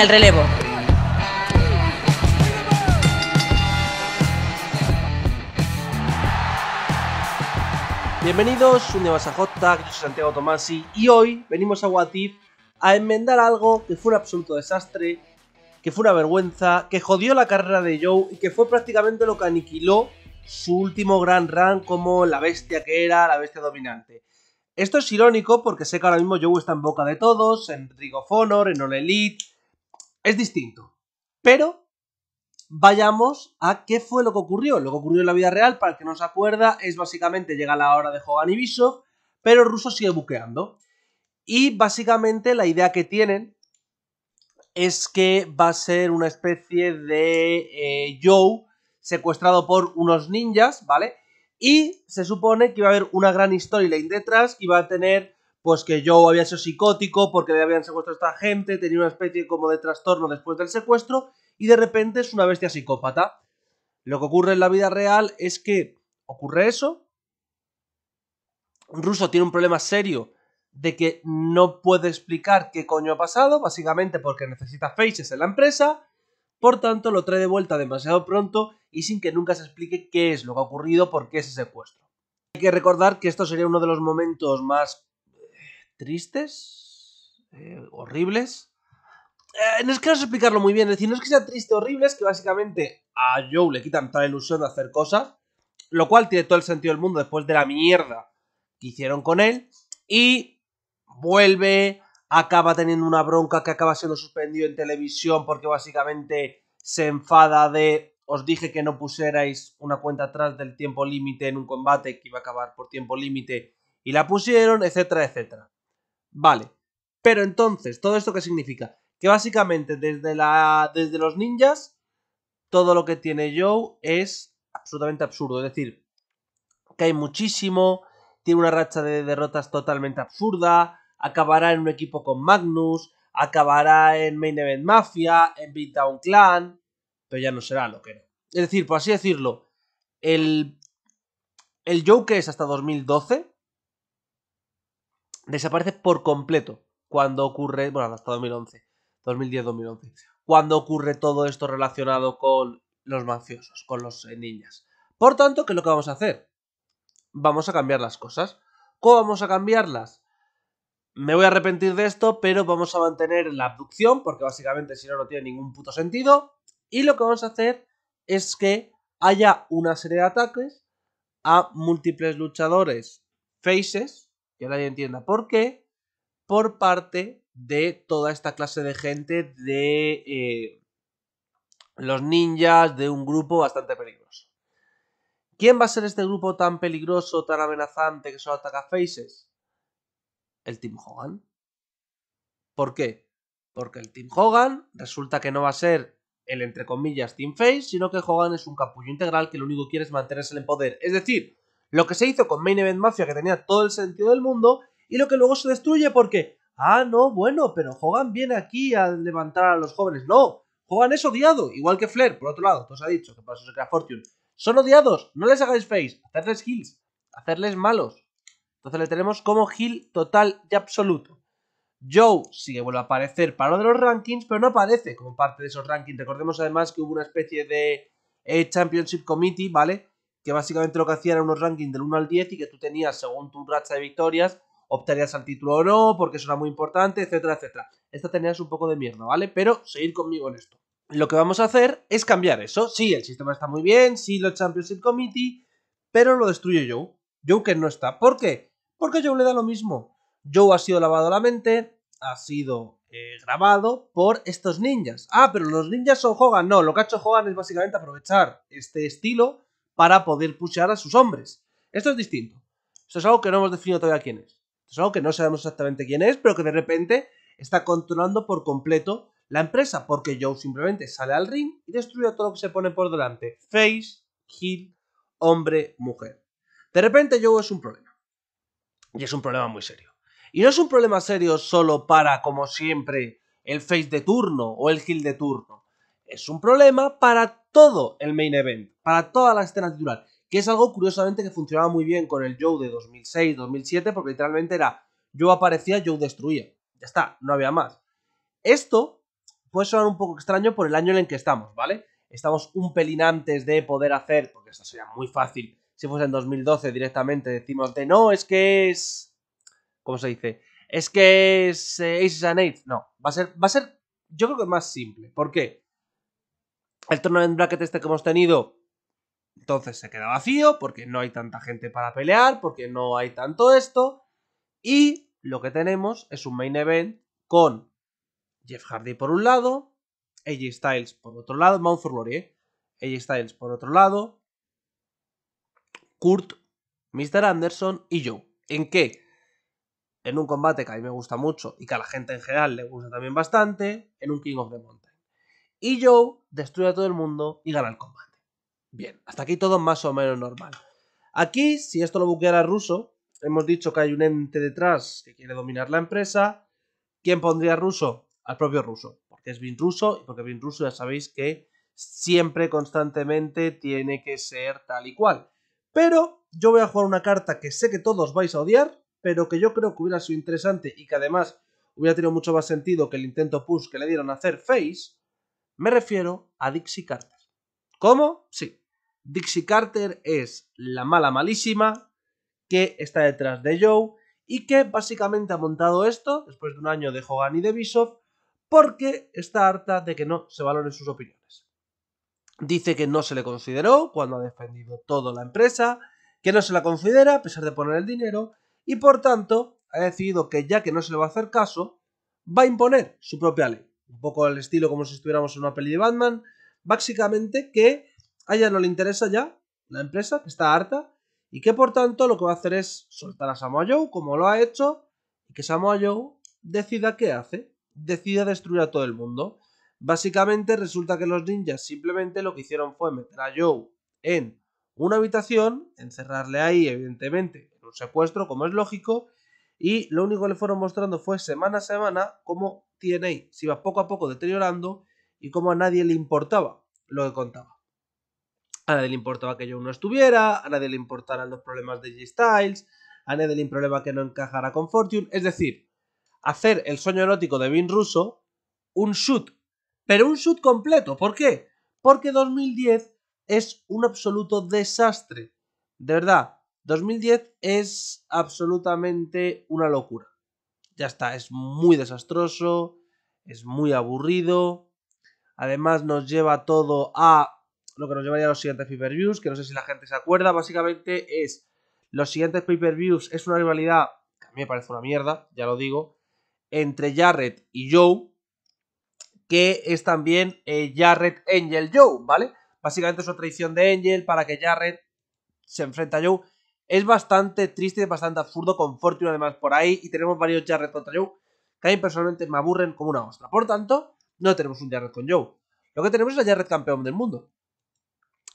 el relevo. Bienvenidos, un día más a Hot Tag, yo soy Santiago Tomasi y hoy venimos a Watif a enmendar algo que fue un absoluto desastre, que fue una vergüenza, que jodió la carrera de Joe y que fue prácticamente lo que aniquiló su último gran run como la bestia que era, la bestia dominante. Esto es irónico porque sé que ahora mismo Joe está en boca de todos, en rigo Honor, en All Elite, es distinto. Pero vayamos a qué fue lo que ocurrió. Lo que ocurrió en la vida real, para el que no se acuerda, es básicamente llega la hora de Hogan y Bishop, pero el ruso sigue buqueando. Y básicamente la idea que tienen es que va a ser una especie de eh, Joe secuestrado por unos ninjas, ¿vale? Y se supone que va a haber una gran storyline detrás y va a tener pues que yo había sido psicótico porque le habían secuestrado a esta gente, tenía una especie como de trastorno después del secuestro y de repente es una bestia psicópata. Lo que ocurre en la vida real es que ocurre eso. Russo tiene un problema serio de que no puede explicar qué coño ha pasado, básicamente porque necesita faces en la empresa. Por tanto, lo trae de vuelta demasiado pronto y sin que nunca se explique qué es lo que ha ocurrido, por qué ese secuestro. Hay que recordar que esto sería uno de los momentos más tristes, eh, horribles. Eh, no es que no explicarlo muy bien, decir, no es que sea triste, horrible, es que básicamente a Joe le quitan toda la ilusión de hacer cosas, lo cual tiene todo el sentido del mundo después de la mierda que hicieron con él, y vuelve, acaba teniendo una bronca que acaba siendo suspendido en televisión porque básicamente se enfada de os dije que no pusierais una cuenta atrás del tiempo límite en un combate que iba a acabar por tiempo límite y la pusieron, etcétera, etcétera. Vale. Pero entonces, ¿todo esto qué significa? Que básicamente desde, la, desde los ninjas, todo lo que tiene Joe es absolutamente absurdo. Es decir, hay muchísimo, tiene una racha de derrotas totalmente absurda, acabará en un equipo con Magnus, acabará en Main Event Mafia, en Beatdown Clan, pero ya no será lo que era. Es decir, por así decirlo, el, el Joe que es hasta 2012 desaparece por completo cuando ocurre, bueno, hasta 2011, 2010-2011, cuando ocurre todo esto relacionado con los mafiosos, con los eh, niñas Por tanto, ¿qué es lo que vamos a hacer? Vamos a cambiar las cosas. ¿Cómo vamos a cambiarlas? Me voy a arrepentir de esto, pero vamos a mantener la abducción, porque básicamente si no, no tiene ningún puto sentido. Y lo que vamos a hacer es que haya una serie de ataques a múltiples luchadores faces que nadie entienda por qué, por parte de toda esta clase de gente de eh, los ninjas, de un grupo bastante peligroso. ¿Quién va a ser este grupo tan peligroso, tan amenazante que solo ataca faces? El Team Hogan. ¿Por qué? Porque el Team Hogan resulta que no va a ser el entre comillas Team Face, sino que Hogan es un capullo integral que lo único que quiere es mantenerse en poder. Es decir, lo que se hizo con Main Event Mafia, que tenía todo el sentido del mundo, y lo que luego se destruye porque, ah, no, bueno, pero juegan bien aquí Al levantar a los jóvenes. No, ¡Juegan es odiado, igual que Flair, por otro lado, tú os ha dicho que por eso se crea Fortune. Son odiados, no les hagáis face, hacerles heals, hacerles malos. Entonces le tenemos como heal total y absoluto. Joe sigue que a aparecer para lo de los rankings, pero no aparece como parte de esos rankings. Recordemos además que hubo una especie de eh, Championship Committee, ¿vale? que básicamente lo que hacían era unos rankings del 1 al 10 y que tú tenías, según tu racha de victorias, optarías al título o no, porque eso era muy importante, etcétera, etcétera. Esta tenías un poco de mierda, ¿vale? Pero seguir conmigo en esto. Lo que vamos a hacer es cambiar eso. Sí, el sistema está muy bien, sí, los Championship Committee, pero lo destruye Joe. Joe que no está. ¿Por qué? Porque Joe le da lo mismo. Joe ha sido lavado la mente, ha sido eh, grabado por estos ninjas. Ah, pero los ninjas son Hogan. No, lo que ha hecho Hogan es básicamente aprovechar este estilo para poder pushear a sus hombres. Esto es distinto. Esto es algo que no hemos definido todavía quién es. Esto es algo que no sabemos exactamente quién es, pero que de repente está controlando por completo la empresa, porque Joe simplemente sale al ring y destruye todo lo que se pone por delante. Face, heel, hombre, mujer. De repente Joe es un problema. Y es un problema muy serio. Y no es un problema serio solo para, como siempre, el face de turno o el heel de turno. Es un problema para todo el main event, para toda la escena titular, que es algo curiosamente que funcionaba muy bien con el Joe de 2006-2007, porque literalmente era Joe aparecía, Joe destruía. Ya está, no había más. Esto puede sonar un poco extraño por el año en el que estamos, ¿vale? Estamos un pelín antes de poder hacer, porque esto sería muy fácil, si fuese en 2012 directamente decimos de no, es que es... ¿Cómo se dice? Es que es eh, Aces and No, va a ser, va a ser, yo creo que es más simple. ¿Por qué? El tournament bracket este que hemos tenido, entonces se queda vacío porque no hay tanta gente para pelear, porque no hay tanto esto. Y lo que tenemos es un main event con Jeff Hardy por un lado, AJ Styles por otro lado, Mount for eh, AJ Styles por otro lado, Kurt, Mr. Anderson y yo. ¿En qué? En un combate que a mí me gusta mucho y que a la gente en general le gusta también bastante, en un King of the Mountain. Y Joe destruye a todo el mundo y gana el combate. Bien, hasta aquí todo más o menos normal. Aquí, si esto lo buqueara ruso, hemos dicho que hay un ente detrás que quiere dominar la empresa. ¿Quién pondría ruso? Al propio ruso, porque es bien ruso y porque bien ruso ya sabéis que siempre, constantemente, tiene que ser tal y cual. Pero yo voy a jugar una carta que sé que todos vais a odiar, pero que yo creo que hubiera sido interesante y que además hubiera tenido mucho más sentido que el intento push que le dieron a hacer Face, me refiero a Dixie Carter. ¿Cómo? Sí. Dixie Carter es la mala malísima que está detrás de Joe y que básicamente ha montado esto después de un año de Hogan y de Bishop porque está harta de que no se valoren sus opiniones. Dice que no se le consideró cuando ha defendido toda la empresa, que no se la considera a pesar de poner el dinero y por tanto ha decidido que ya que no se le va a hacer caso, va a imponer su propia ley un poco al estilo como si estuviéramos en una peli de Batman, básicamente que a ella no le interesa ya la empresa, que está harta, y que por tanto lo que va a hacer es soltar a Samoa Joe como lo ha hecho, y que Samoa Joe decida qué hace, decida destruir a todo el mundo. Básicamente resulta que los ninjas simplemente lo que hicieron fue meter a Joe en una habitación, encerrarle ahí, evidentemente, en un secuestro, como es lógico, y lo único que le fueron mostrando fue semana a semana cómo TNA se iba poco a poco deteriorando y cómo a nadie le importaba lo que contaba. A nadie le importaba que yo no estuviera, a nadie le importaran los problemas de G-Styles, a nadie le importaba que no encajara con Fortune. Es decir, hacer el sueño erótico de Vin Russo un shoot, pero un shoot completo. ¿Por qué? Porque 2010 es un absoluto desastre. De verdad, 2010 es absolutamente una locura. Ya está, es muy desastroso, es muy aburrido. Además nos lleva todo a lo que nos llevaría a los siguientes pay-per-views, que no sé si la gente se acuerda. Básicamente es los siguientes pay-per-views, es una rivalidad que a mí me parece una mierda, ya lo digo, entre Jarrett y Joe, que es también eh, Jarrett Angel Joe, ¿vale? Básicamente es una traición de Angel para que Jarrett se enfrenta a Joe es bastante triste, bastante absurdo, con Fortune además por ahí, y tenemos varios Jarrett contra Joe, que a mí personalmente me aburren como una ostra. Por tanto, no tenemos un Jarrett con Joe. Lo que tenemos es a Jarrett campeón del mundo.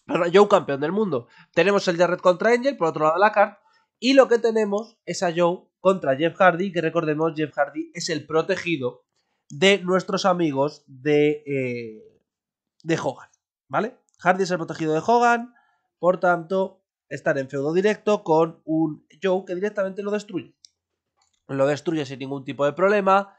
Pero Joe campeón del mundo. Tenemos el Jarrett contra Angel, por otro lado de la carta, y lo que tenemos es a Joe contra Jeff Hardy, que recordemos, Jeff Hardy es el protegido de nuestros amigos de, eh, de Hogan, ¿vale? Hardy es el protegido de Hogan, por tanto, estar en feudo directo con un Joe que directamente lo destruye. Lo destruye sin ningún tipo de problema.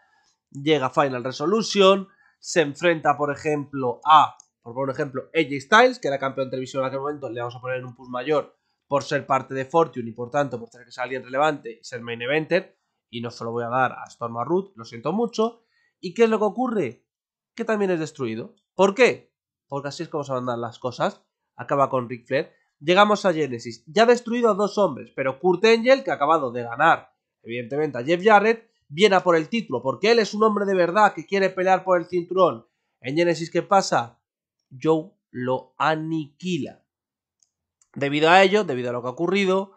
Llega Final Resolution. Se enfrenta, por ejemplo, a, por ejemplo, AJ Styles, que era campeón de televisión en aquel momento. Le vamos a poner en un push mayor por ser parte de Fortune y por tanto por ser que sea alguien relevante y ser main eventer. Y no se lo voy a dar a Storm Ruth, lo siento mucho. ¿Y qué es lo que ocurre? Que también es destruido. ¿Por qué? Porque así es como se van a dar las cosas. Acaba con Rick Flair llegamos a Genesis. Ya ha destruido a dos hombres, pero Kurt Angle, que ha acabado de ganar, evidentemente, a Jeff Jarrett, viene a por el título, porque él es un hombre de verdad que quiere pelear por el cinturón. En Genesis, ¿qué pasa? Joe lo aniquila. Debido a ello, debido a lo que ha ocurrido,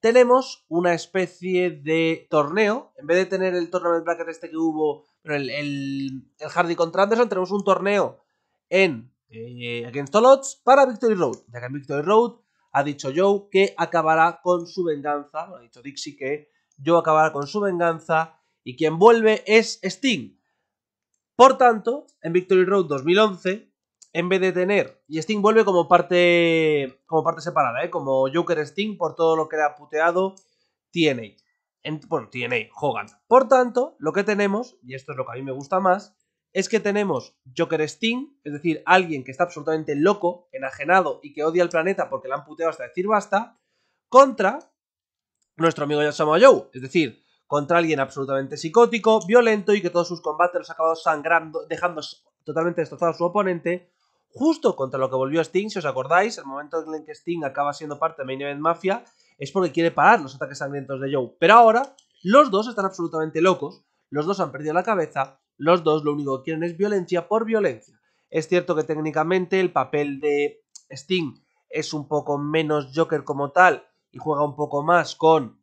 tenemos una especie de torneo. En vez de tener el tournament bracket este que hubo, el, el, Hardy contra Anderson, tenemos un torneo en eh, Against All Odds para Victory Road. Ya que en Victory Road ha dicho Joe que acabará con su venganza, ha dicho Dixie que Joe acabará con su venganza y quien vuelve es Sting. Por tanto, en Victory Road 2011, en vez de tener, y Sting vuelve como parte, como parte separada, ¿eh? como Joker Sting por todo lo que le ha puteado tiene, En, bueno, tiene, Hogan. Por tanto, lo que tenemos, y esto es lo que a mí me gusta más, es que tenemos Joker Sting, es decir, alguien que está absolutamente loco, enajenado y que odia al planeta porque le han puteado hasta decir basta, contra nuestro amigo Yasama Joe, es decir, contra alguien absolutamente psicótico, violento y que todos sus combates los ha acabado sangrando, dejando totalmente destrozado a su oponente, justo contra lo que volvió Sting, si os acordáis, el momento en que Sting acaba siendo parte de Main Event Mafia, es porque quiere parar los ataques sangrientos de Joe. Pero ahora, los dos están absolutamente locos, los dos han perdido la cabeza los dos lo único que quieren es violencia por violencia. Es cierto que técnicamente el papel de Sting es un poco menos Joker como tal y juega un poco más con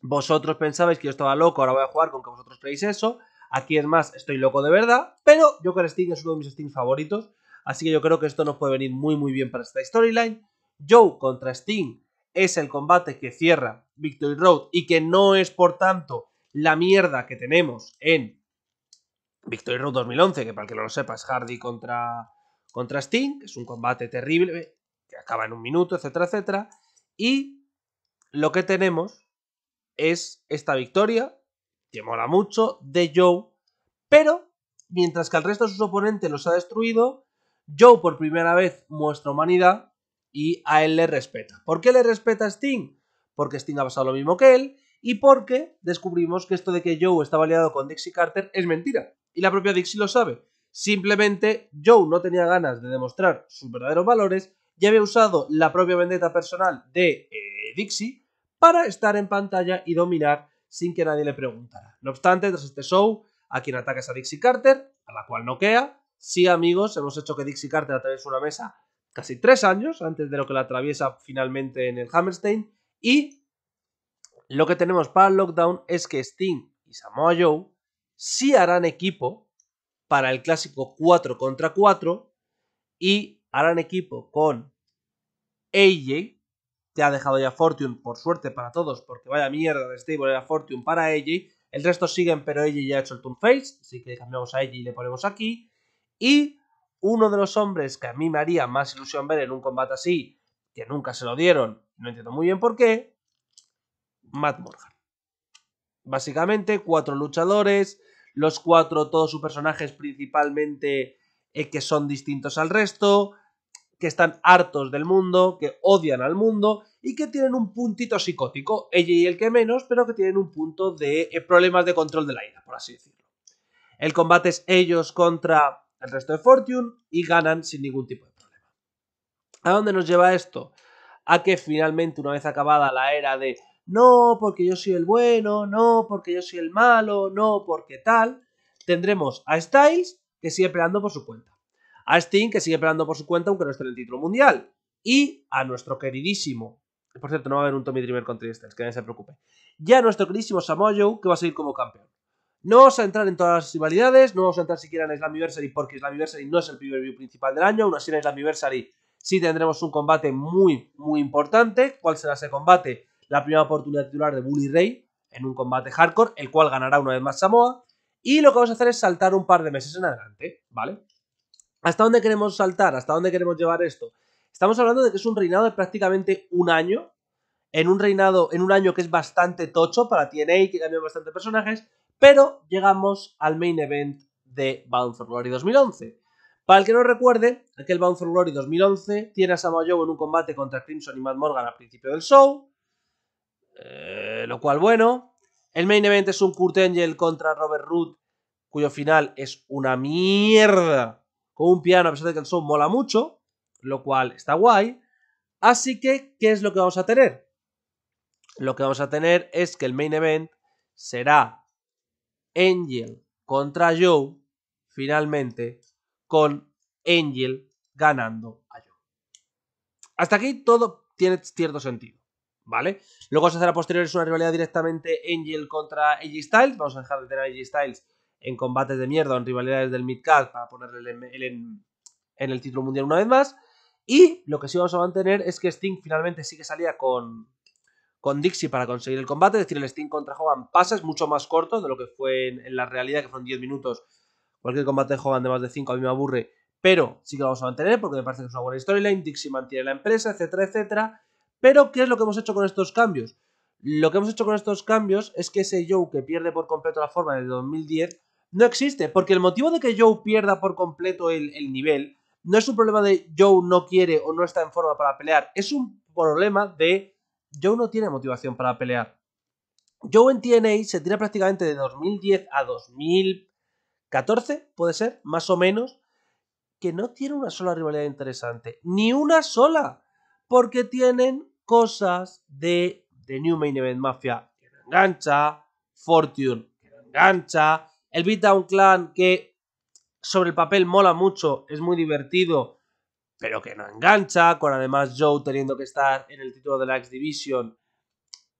vosotros pensabais que yo estaba loco, ahora voy a jugar con que vosotros creéis eso. Aquí es más, estoy loco de verdad, pero Joker Sting es uno de mis Sting favoritos, así que yo creo que esto nos puede venir muy muy bien para esta storyline. Joe contra Sting es el combate que cierra Victory Road y que no es por tanto la mierda que tenemos en Victory Road 2011, que para el que no lo sepa es Hardy contra, contra Sting, es un combate terrible, que acaba en un minuto, etcétera, etcétera. Y lo que tenemos es esta victoria, que mola mucho, de Joe, pero mientras que al resto de sus oponentes los ha destruido, Joe por primera vez muestra humanidad y a él le respeta. ¿Por qué le respeta a Sting? Porque Sting ha pasado lo mismo que él y porque descubrimos que esto de que Joe estaba aliado con Dixie Carter es mentira. Y la propia Dixie lo sabe. Simplemente Joe no tenía ganas de demostrar sus verdaderos valores y había usado la propia vendetta personal de eh, Dixie para estar en pantalla y dominar sin que nadie le preguntara. No obstante, tras este show, a quien ataca a Dixie Carter, a la cual noquea. Sí, amigos, hemos hecho que Dixie Carter atraviese una mesa casi tres años antes de lo que la atraviesa finalmente en el Hammerstein. Y lo que tenemos para el lockdown es que Sting y Samoa Joe si harán equipo para el clásico 4 contra 4 y harán equipo con AJ, te ha dejado ya Fortune, por suerte para todos, porque vaya mierda de stable era Fortune para AJ. El resto siguen, pero AJ ya ha hecho el turn face, así que cambiamos a AJ y le ponemos aquí. Y uno de los hombres que a mí me haría más ilusión ver en un combate así, que nunca se lo dieron, no entiendo muy bien por qué, Matt Morgan. Básicamente, cuatro luchadores, los cuatro, todos sus personajes principalmente eh, que son distintos al resto, que están hartos del mundo, que odian al mundo y que tienen un puntito psicótico, ella y el que menos, pero que tienen un punto de eh, problemas de control de la ira, por así decirlo. El combate es ellos contra el resto de Fortune y ganan sin ningún tipo de problema. ¿A dónde nos lleva esto? A que finalmente, una vez acabada la era de no porque yo soy el bueno, no porque yo soy el malo, no porque tal, tendremos a Styles que sigue peleando por su cuenta, a Sting que sigue peleando por su cuenta aunque no esté en el título mundial, y a nuestro queridísimo, por cierto no va a haber un Tommy Dreamer contra Styles, que nadie se preocupe, ya a nuestro queridísimo Samoa Joe que va a seguir como campeón. No vamos a entrar en todas las rivalidades, no vamos a entrar siquiera en Slammiversary porque Slammiversary no es el primer view principal del año, aún así en Slammiversary sí tendremos un combate muy, muy importante. ¿Cuál será ese combate? la primera oportunidad titular de Bully Ray en un combate hardcore, el cual ganará una vez más Samoa. Y lo que vamos a hacer es saltar un par de meses en adelante, ¿vale? ¿Hasta dónde queremos saltar? ¿Hasta dónde queremos llevar esto? Estamos hablando de que es un reinado de prácticamente un año, en un reinado, en un año que es bastante tocho para TNA, que también bastante personajes, pero llegamos al main event de Bound for Glory 2011. Para el que no recuerde, aquel Bound for Glory 2011 tiene a Samoa Joe en un combate contra Crimson y Matt Morgan al principio del show, eh, lo cual bueno. El main event es un Kurt Angle contra Robert Root, cuyo final es una mierda. Con un piano, a pesar de que el son mola mucho, lo cual está guay. Así que, ¿qué es lo que vamos a tener? Lo que vamos a tener es que el main event será Angel contra Joe, finalmente, con Angel ganando a Joe. Hasta aquí todo tiene cierto sentido. ¿vale? Luego se hacer a es una rivalidad directamente Angel contra AJ Styles. Vamos a dejar de tener a AJ Styles en combates de mierda en rivalidades del Midcard para ponerle el, en, el título mundial una vez más. Y lo que sí vamos a mantener es que Sting finalmente sí que salía con, Dixie para conseguir el combate. Es decir, el Sting contra Hogan pasa, es mucho más corto de lo que fue en, la realidad, que fueron 10 minutos. Cualquier combate de Hogan de más de 5 a mí me aburre, pero sí que lo vamos a mantener porque me parece que es una buena storyline. Dixie mantiene la empresa, etcétera, etcétera. Pero, ¿qué es lo que hemos hecho con estos cambios? Lo que hemos hecho con estos cambios es que ese Joe que pierde por completo la forma de 2010 no existe, porque el motivo de que Joe pierda por completo el, nivel no es un problema de Joe no quiere o no está en forma para pelear, es un problema de Joe no tiene motivación para pelear. Joe en TNA se tira prácticamente de 2010 a 2014, puede ser, más o menos, que no tiene una sola rivalidad interesante, ni una sola, porque tienen cosas de The New Main Event Mafia que no engancha, Fortune que no engancha, el Beatdown Clan que sobre el papel mola mucho, es muy divertido, pero que no engancha, con además Joe teniendo que estar en el título de la X Division,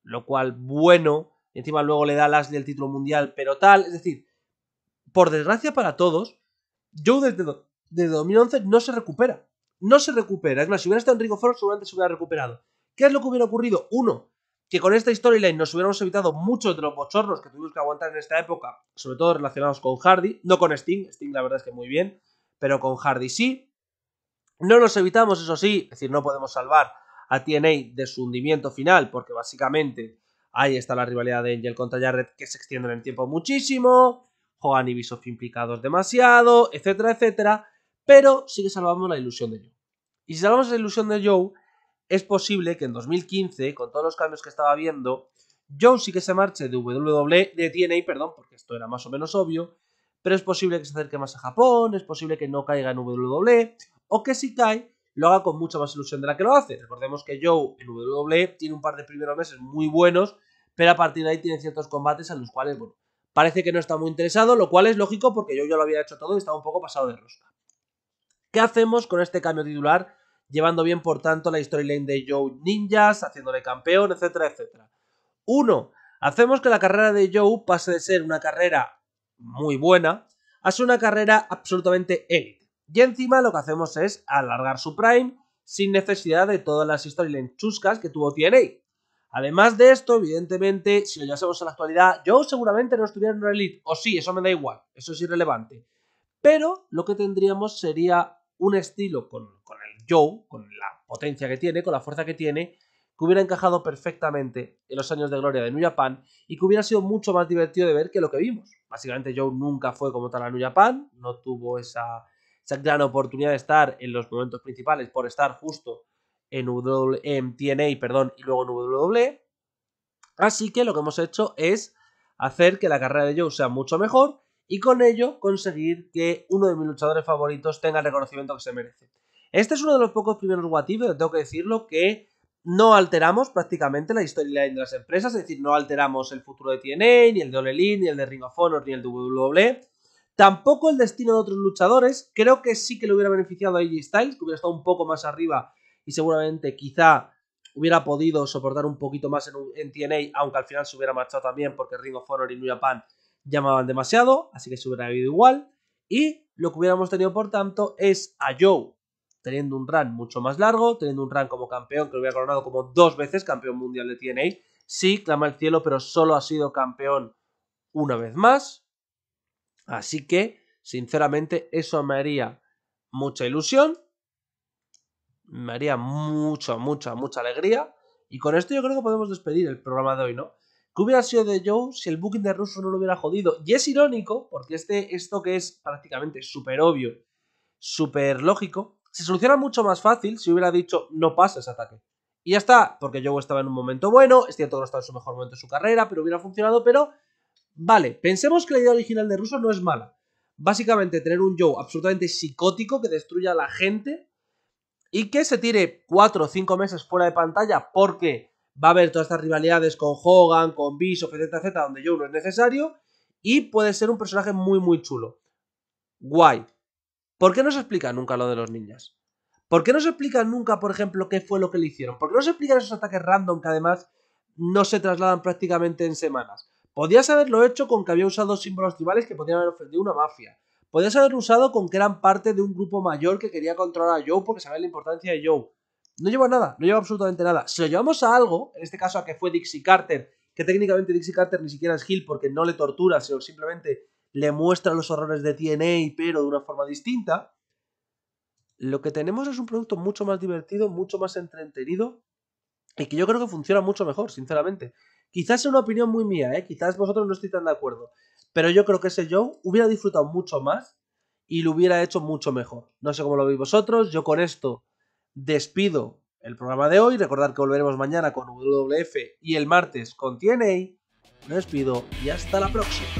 lo cual bueno, Y encima luego le da las del el título mundial, pero tal, es decir, por desgracia para todos, Joe desde, 2011 no se recupera, no se recupera, es más, si hubiera estado en Ring of Honor seguramente se hubiera recuperado, ¿Qué es lo que hubiera ocurrido? Uno, que con esta storyline nos hubiéramos evitado muchos de los bochornos que tuvimos que aguantar en esta época, sobre todo relacionados con Hardy, no con Sting, Sting la verdad es que muy bien, pero con Hardy sí. No nos evitamos, eso sí, es decir, no podemos salvar a TNA de su hundimiento final, porque básicamente ahí está la rivalidad de Angel contra Jared... que se extiende en el tiempo muchísimo, Hogan y Bischoff implicados demasiado, etcétera, etcétera, pero sí que salvamos la ilusión de Joe. Y si salvamos la ilusión de Joe, es posible que en 2015, con todos los cambios que estaba viendo, Joe sí que se marche de WWE, de TNA, perdón, porque esto era más o menos obvio, pero es posible que se acerque más a Japón, es posible que no caiga en WWE, o que si cae, lo haga con mucha más ilusión de la que lo hace. Recordemos que Joe en WWE tiene un par de primeros meses muy buenos, pero a partir de ahí tiene ciertos combates en los cuales, bueno, parece que no está muy interesado, lo cual es lógico porque yo ya lo había hecho todo y estaba un poco pasado de rosca. ¿Qué hacemos con este cambio titular llevando bien por tanto la storyline de Joe Ninjas, haciéndole campeón, etcétera, etcétera. Uno, Hacemos que la carrera de Joe pase de ser una carrera muy buena a ser una carrera absolutamente élite. Y encima lo que hacemos es alargar su prime sin necesidad de todas las storylines chuscas que tuvo TNA. Además de esto, evidentemente, si lo llevásemos a la actualidad, Joe seguramente no estuviera en una elite. O sí, eso me da igual, eso es irrelevante. Pero lo que tendríamos sería un estilo con Joe, con la potencia que tiene, con la fuerza que tiene, que hubiera encajado perfectamente en los años de gloria de New Japan y que hubiera sido mucho más divertido de ver que lo que vimos. Básicamente Joe nunca fue como tal a New Japan, no tuvo esa, gran oportunidad de estar en los momentos principales por estar justo en, TNA perdón, y luego en WWE. Así que lo que hemos hecho es hacer que la carrera de Joe sea mucho mejor y con ello conseguir que uno de mis luchadores favoritos tenga el reconocimiento que se merece. Este es uno de los pocos primeros What tengo que decirlo, que no alteramos prácticamente la historia de las empresas, es decir, no alteramos el futuro de TNA, ni el de Ole ni el de Ring of Honor, ni el de WWE. Tampoco el destino de otros luchadores. Creo que sí que le hubiera beneficiado a AJ Styles, que hubiera estado un poco más arriba y seguramente quizá hubiera podido soportar un poquito más en, TNA, aunque al final se hubiera marchado también porque Ring of Honor y New Japan llamaban demasiado, así que se hubiera ido igual. Y lo que hubiéramos tenido, por tanto, es a Joe teniendo un run mucho más largo, teniendo un run como campeón, que lo había coronado como dos veces campeón mundial de TNA. Sí, clama el cielo, pero solo ha sido campeón una vez más. Así que, sinceramente, eso me haría mucha ilusión, me haría mucha, mucha, mucha alegría. Y con esto yo creo que podemos despedir el programa de hoy, ¿no? ¿Qué hubiera sido de Joe si el booking de Russo no lo hubiera jodido? Y es irónico, porque este, esto que es prácticamente súper obvio, súper lógico, se soluciona mucho más fácil si hubiera dicho no pasa ese ataque. Y ya está, porque Joe estaba en un momento bueno, es cierto que no estaba en su mejor momento de su carrera, pero hubiera funcionado, pero vale, pensemos que la idea original de Russo no es mala. Básicamente tener un Joe absolutamente psicótico que destruya a la gente y que se tire 4 o 5 meses fuera de pantalla porque va a haber todas estas rivalidades con Hogan, con Bishop, etc, etc, donde Joe no es necesario y puede ser un personaje muy, muy chulo. Guay. ¿Por qué no se explica nunca lo de los ninjas? ¿Por qué no se explica nunca, por ejemplo, qué fue lo que le hicieron? ¿Por qué no se explican esos ataques random que además no se trasladan prácticamente en semanas? Podías haberlo hecho con que había usado símbolos tribales que podían haber ofendido una mafia. Podías haberlo usado con que eran parte de un grupo mayor que quería controlar a Joe porque sabía la importancia de Joe. No lleva nada, no lleva absolutamente nada. Si lo llevamos a algo, en este caso a que fue Dixie Carter, que técnicamente Dixie Carter ni siquiera es Hill porque no le tortura, sino simplemente le muestra los horrores de TNA, pero de una forma distinta. Lo que tenemos es un producto mucho más divertido, mucho más entretenido y que yo creo que funciona mucho mejor, sinceramente. Quizás es una opinión muy mía, ¿eh? quizás vosotros no estéis tan de acuerdo, pero yo creo que ese Joe hubiera disfrutado mucho más y lo hubiera hecho mucho mejor. No sé cómo lo veis vosotros, yo con esto despido el programa de hoy. Recordad que volveremos mañana con WWF y el martes con TNA. Me despido y hasta la próxima.